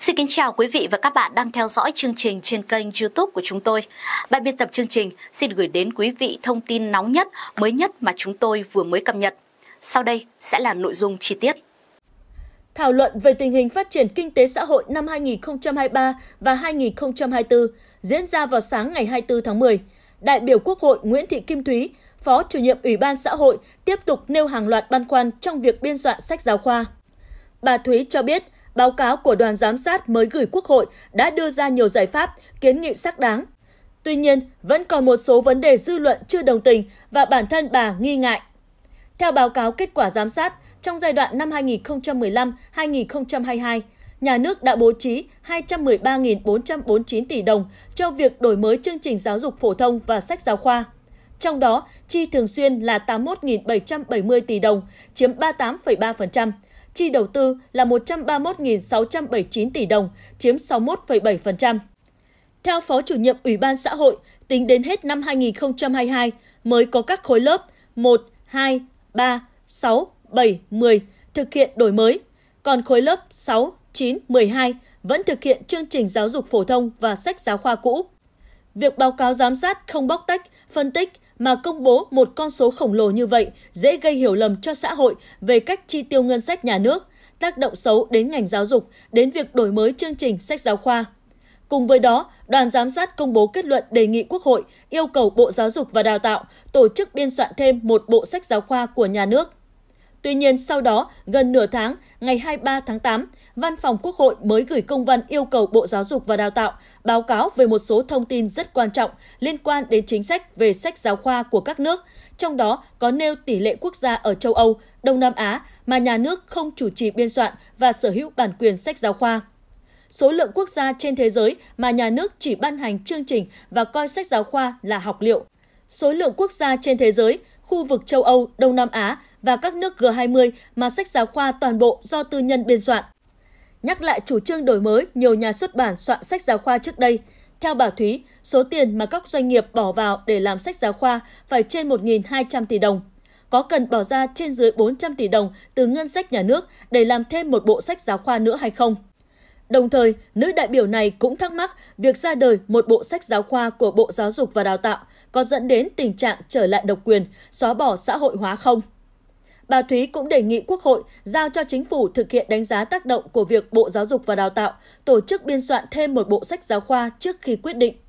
Xin kính chào quý vị và các bạn đang theo dõi chương trình trên kênh YouTube của chúng tôi. Ban biên tập chương trình xin gửi đến quý vị thông tin nóng nhất, mới nhất mà chúng tôi vừa mới cập nhật. Sau đây sẽ là nội dung chi tiết. Thảo luận về tình hình phát triển kinh tế xã hội năm 2023 và 2024 diễn ra vào sáng ngày 24 tháng 10. Đại biểu Quốc hội Nguyễn Thị Kim Thúy, Phó chủ nhiệm Ủy ban xã hội tiếp tục nêu hàng loạt băn khoăn trong việc biên soạn sách giáo khoa. Bà Thúy cho biết, báo cáo của đoàn giám sát mới gửi Quốc hội đã đưa ra nhiều giải pháp, kiến nghị xác đáng. Tuy nhiên, vẫn còn một số vấn đề dư luận chưa đồng tình và bản thân bà nghi ngại. Theo báo cáo kết quả giám sát, trong giai đoạn năm 2015-2022, nhà nước đã bố trí 213.449 tỷ đồng cho việc đổi mới chương trình giáo dục phổ thông và sách giáo khoa. Trong đó, chi thường xuyên là 81.770 tỷ đồng, chiếm 38,3%, chi đầu tư là 131.679 tỷ đồng, chiếm 61,7%. Theo Phó chủ nhiệm Ủy ban xã hội, tính đến hết năm 2022 mới có các khối lớp 1, 2, 3, 6, 7, 10 thực hiện đổi mới, còn khối lớp 6, 9, 12 vẫn thực hiện chương trình giáo dục phổ thông và sách giáo khoa cũ. Việc báo cáo giám sát không bóc tách, phân tích mà công bố một con số khổng lồ như vậy dễ gây hiểu lầm cho xã hội về cách chi tiêu ngân sách nhà nước, tác động xấu đến ngành giáo dục, đến việc đổi mới chương trình sách giáo khoa. Cùng với đó, đoàn giám sát công bố kết luận đề nghị Quốc hội yêu cầu Bộ Giáo dục và Đào tạo tổ chức biên soạn thêm một bộ sách giáo khoa của nhà nước Tuy nhiên, sau đó, gần nửa tháng, ngày 23 tháng 8, Văn phòng Quốc hội mới gửi công văn yêu cầu Bộ Giáo dục và Đào tạo báo cáo về một số thông tin rất quan trọng liên quan đến chính sách về sách giáo khoa của các nước, trong đó có nêu tỷ lệ quốc gia ở châu Âu, Đông Nam Á mà nhà nước không chủ trì biên soạn và sở hữu bản quyền sách giáo khoa. Số lượng quốc gia trên thế giới mà nhà nước chỉ ban hành chương trình và coi sách giáo khoa là học liệu. Số lượng quốc gia trên thế giới khu vực châu Âu, Đông Nam Á và các nước G20 mà sách giáo khoa toàn bộ do tư nhân biên soạn. Nhắc lại chủ trương đổi mới, nhiều nhà xuất bản soạn sách giáo khoa trước đây. Theo bà Thúy, số tiền mà các doanh nghiệp bỏ vào để làm sách giáo khoa phải trên 1.200 tỷ đồng. Có cần bỏ ra trên dưới 400 tỷ đồng từ ngân sách nhà nước để làm thêm một bộ sách giáo khoa nữa hay không? Đồng thời, nữ đại biểu này cũng thắc mắc việc ra đời một bộ sách giáo khoa của Bộ Giáo dục và Đào tạo có dẫn đến tình trạng trở lại độc quyền, xóa bỏ xã hội hóa không? Bà Thúy cũng đề nghị Quốc hội giao cho chính phủ thực hiện đánh giá tác động của việc Bộ Giáo dục và Đào tạo tổ chức biên soạn thêm một bộ sách giáo khoa trước khi quyết định